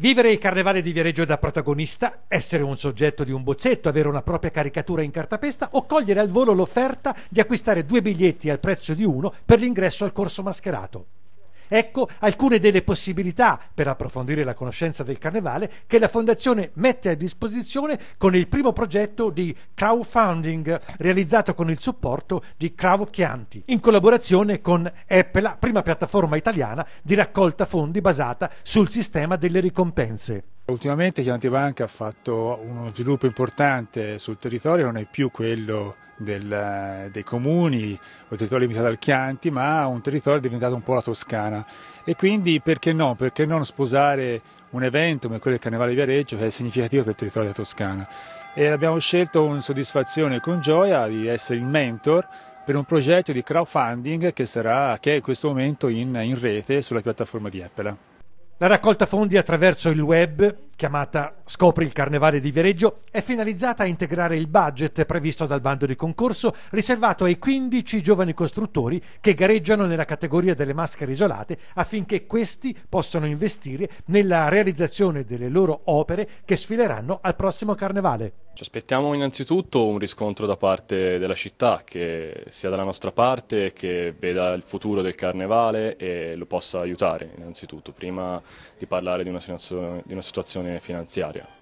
Vivere il carnevale di Viareggio da protagonista, essere un soggetto di un bozzetto, avere una propria caricatura in cartapesta o cogliere al volo l'offerta di acquistare due biglietti al prezzo di uno per l'ingresso al corso mascherato. Ecco alcune delle possibilità per approfondire la conoscenza del carnevale che la Fondazione mette a disposizione con il primo progetto di crowdfunding realizzato con il supporto di Crowdchianti, in collaborazione con Apple, la prima piattaforma italiana di raccolta fondi basata sul sistema delle ricompense. Ultimamente Chianti Banca ha fatto uno sviluppo importante sul territorio, non è più quello del, eh, dei comuni, un territorio limitato al Chianti, ma un territorio diventato un po' la Toscana. E quindi perché no? Perché non sposare un evento come quello del Carnevale Viareggio che è significativo per il territorio della Toscana? E abbiamo scelto con soddisfazione e con gioia di essere il mentor per un progetto di crowdfunding che, sarà, che è in questo momento in, in rete sulla piattaforma di Apple. La raccolta fondi attraverso il web, chiamata Scopri il Carnevale di Viareggio, è finalizzata a integrare il budget previsto dal bando di concorso riservato ai 15 giovani costruttori che gareggiano nella categoria delle maschere isolate affinché questi possano investire nella realizzazione delle loro opere che sfileranno al prossimo Carnevale. Ci aspettiamo innanzitutto un riscontro da parte della città che sia dalla nostra parte che veda il futuro del carnevale e lo possa aiutare innanzitutto prima di parlare di una situazione, di una situazione finanziaria.